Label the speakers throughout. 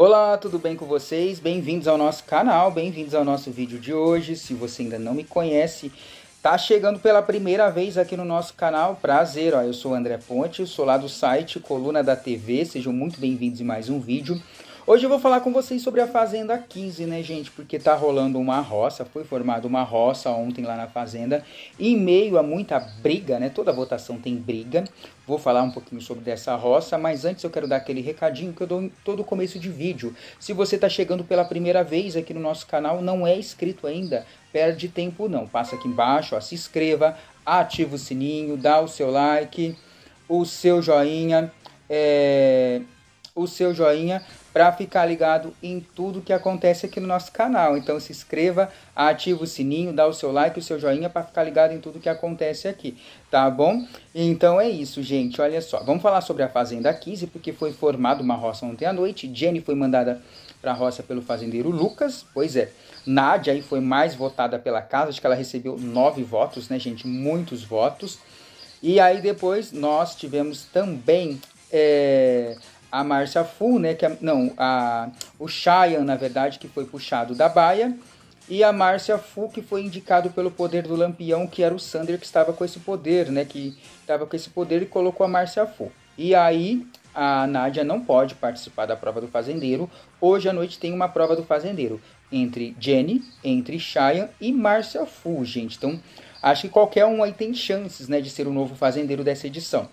Speaker 1: Olá, tudo bem com vocês? Bem-vindos ao nosso canal, bem-vindos ao nosso vídeo de hoje. Se você ainda não me conhece, tá chegando pela primeira vez aqui no nosso canal, prazer, ó, eu sou o André Ponte, sou lá do site Coluna da TV, sejam muito bem-vindos em mais um vídeo. Hoje eu vou falar com vocês sobre a Fazenda 15, né, gente? Porque tá rolando uma roça, foi formada uma roça ontem lá na Fazenda, em meio a muita briga, né? Toda votação tem briga. Vou falar um pouquinho sobre essa roça, mas antes eu quero dar aquele recadinho que eu dou em todo começo de vídeo. Se você está chegando pela primeira vez aqui no nosso canal, não é inscrito ainda, perde tempo não. Passa aqui embaixo, ó, se inscreva, ativa o sininho, dá o seu like, o seu joinha, é o seu joinha para ficar ligado em tudo que acontece aqui no nosso canal. Então se inscreva, ativa o sininho, dá o seu like, o seu joinha para ficar ligado em tudo que acontece aqui, tá bom? Então é isso, gente. Olha só, vamos falar sobre a Fazenda 15, porque foi formada uma roça ontem à noite. Jenny foi mandada para a roça pelo fazendeiro Lucas, pois é. Nádia aí foi mais votada pela casa, acho que ela recebeu nove votos, né, gente? Muitos votos. E aí depois nós tivemos também é, a Márcia Fu, né, que a, é, não, a, o Chayan, na verdade, que foi puxado da baia, e a Márcia Fu, que foi indicado pelo poder do Lampião, que era o Sander que estava com esse poder, né, que estava com esse poder e colocou a Márcia Fu. E aí a Nádia não pode participar da prova do fazendeiro. Hoje à noite tem uma prova do fazendeiro entre Jenny, entre Cheyenne e Márcia Fu, gente. Então, acho que qualquer um aí tem chances, né, de ser o novo fazendeiro dessa edição.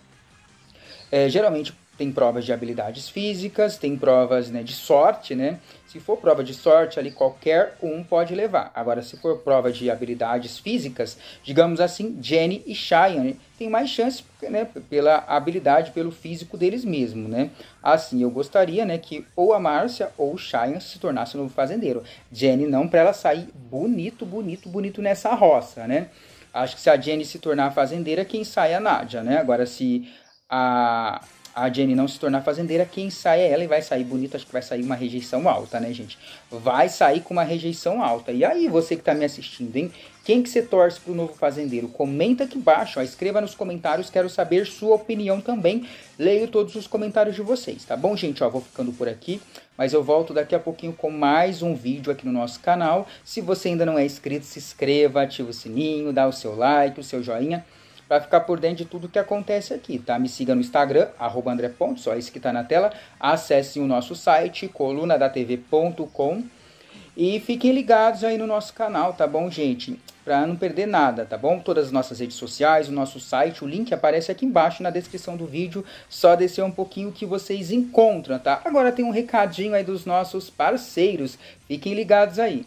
Speaker 1: É, geralmente tem provas de habilidades físicas, tem provas né, de sorte, né? Se for prova de sorte, ali qualquer um pode levar. Agora, se for prova de habilidades físicas, digamos assim, Jenny e Cheyenne né, têm mais chance né, pela habilidade, pelo físico deles mesmos, né? Assim, eu gostaria né, que ou a Márcia ou o Cheyenne se tornasse o novo fazendeiro. Jenny não, para ela sair bonito, bonito, bonito nessa roça, né? Acho que se a Jenny se tornar fazendeira, quem sai é a Nádia, né? Agora, se a a Jenny não se tornar fazendeira, quem sai é ela e vai sair bonita, acho que vai sair uma rejeição alta, né, gente? Vai sair com uma rejeição alta. E aí, você que está me assistindo, hein? Quem que você torce pro novo fazendeiro? Comenta aqui embaixo, ó, escreva nos comentários, quero saber sua opinião também. Leio todos os comentários de vocês, tá bom, gente? Ó, vou ficando por aqui, mas eu volto daqui a pouquinho com mais um vídeo aqui no nosso canal. Se você ainda não é inscrito, se inscreva, ativa o sininho, dá o seu like, o seu joinha para ficar por dentro de tudo que acontece aqui, tá? Me siga no Instagram, arroba André Pontes, só isso que está na tela. Acesse o nosso site, colunadatv.com. E fiquem ligados aí no nosso canal, tá bom, gente? Para não perder nada, tá bom? Todas as nossas redes sociais, o nosso site, o link aparece aqui embaixo na descrição do vídeo. Só descer um pouquinho que vocês encontram, tá? Agora tem um recadinho aí dos nossos parceiros. Fiquem ligados aí.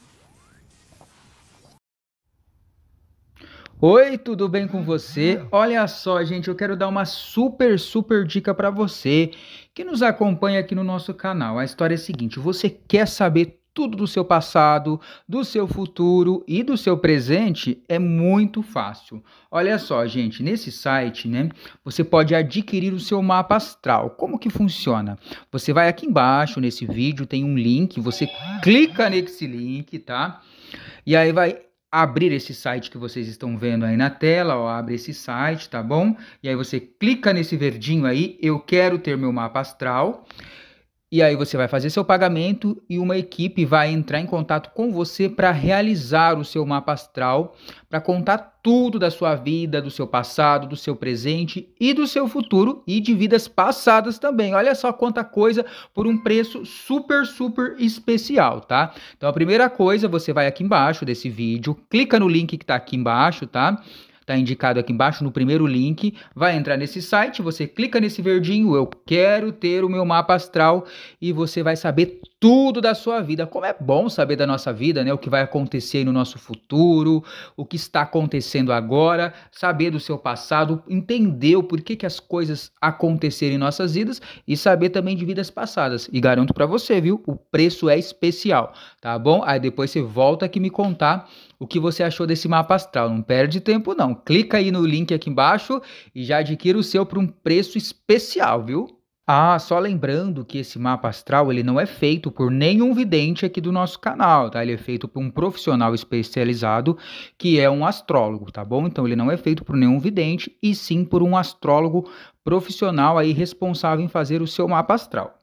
Speaker 1: Oi, tudo bem com você? Olha só, gente, eu quero dar uma super, super dica para você que nos acompanha aqui no nosso canal. A história é a seguinte: você quer saber tudo do seu passado, do seu futuro e do seu presente? É muito fácil. Olha só, gente, nesse site, né, você pode adquirir o seu mapa astral. Como que funciona? Você vai aqui embaixo nesse vídeo, tem um link, você clica nesse link, tá? E aí vai abrir esse site que vocês estão vendo aí na tela, ó, abre esse site, tá bom? E aí você clica nesse verdinho aí, eu quero ter meu mapa astral. E aí você vai fazer seu pagamento e uma equipe vai entrar em contato com você para realizar o seu mapa astral, para contar tudo da sua vida, do seu passado, do seu presente e do seu futuro e de vidas passadas também. Olha só quanta coisa por um preço super super especial, tá? Então a primeira coisa, você vai aqui embaixo desse vídeo, clica no link que está aqui embaixo, tá? está indicado aqui embaixo no primeiro link. Vai entrar nesse site, você clica nesse verdinho, eu quero ter o meu mapa astral e você vai saber tudo da sua vida. Como é bom saber da nossa vida, né? O que vai acontecer no nosso futuro, o que está acontecendo agora, saber do seu passado, entender o porquê que as coisas aconteceram em nossas vidas e saber também de vidas passadas. E garanto para você, viu? O preço é especial, tá bom? Aí depois você volta aqui me contar o que você achou desse mapa astral. Não perde tempo não. Clica aí no link aqui embaixo e já adquira o seu por um preço especial, viu? Ah, só lembrando que esse mapa astral ele não é feito por nenhum vidente aqui do nosso canal, tá? Ele é feito por um profissional especializado que é um astrólogo, tá bom? Então ele não é feito por nenhum vidente e sim por um astrólogo profissional aí responsável em fazer o seu mapa astral.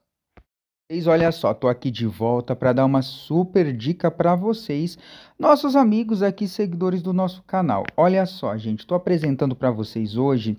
Speaker 1: Vocês, olha só, tô aqui de volta para dar uma super dica para vocês, nossos amigos aqui seguidores do nosso canal. Olha só, gente, tô apresentando para vocês hoje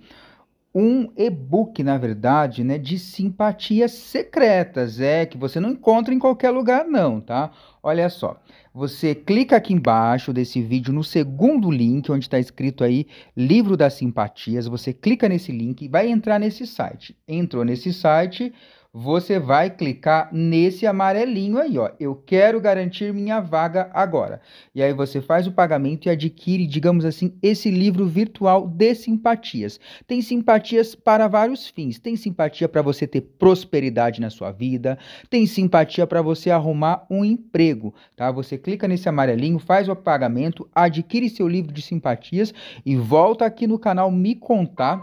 Speaker 1: um e-book, na verdade, né, de simpatias secretas, é que você não encontra em qualquer lugar não, tá? Olha só, você clica aqui embaixo desse vídeo no segundo link, onde está escrito aí Livro das Simpatias, você clica nesse link e vai entrar nesse site. Entrou nesse site, você vai clicar nesse amarelinho aí, ó. Eu quero garantir minha vaga agora. E aí você faz o pagamento e adquire, digamos assim, esse livro virtual de simpatias. Tem simpatias para vários fins. Tem simpatia para você ter prosperidade na sua vida, tem simpatia para você arrumar um emprego, tá? Você clica nesse amarelinho, faz o pagamento, adquire seu livro de simpatias e volta aqui no canal me contar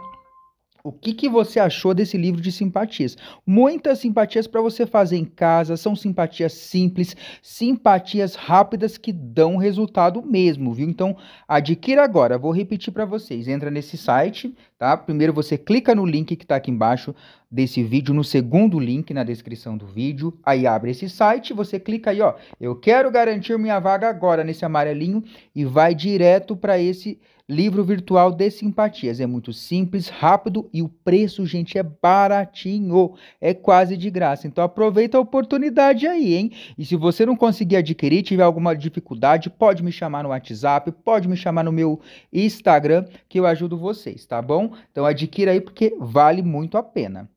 Speaker 1: o que, que você achou desse livro de simpatias? Muitas simpatias para você fazer em casa, são simpatias simples, simpatias rápidas que dão resultado mesmo, viu? Então, adquira agora. Vou repetir para vocês. Entra nesse site Tá? Primeiro você clica no link que está aqui embaixo desse vídeo, no segundo link na descrição do vídeo, aí abre esse site, você clica aí, ó, eu quero garantir minha vaga agora nesse amarelinho e vai direto para esse livro virtual de simpatias. É muito simples, rápido e o preço, gente, é baratinho, é quase de graça. Então aproveita a oportunidade aí, hein? E se você não conseguir adquirir, tiver alguma dificuldade, pode me chamar no WhatsApp, pode me chamar no meu Instagram que eu ajudo vocês, tá bom? Então adquira aí porque vale muito a pena.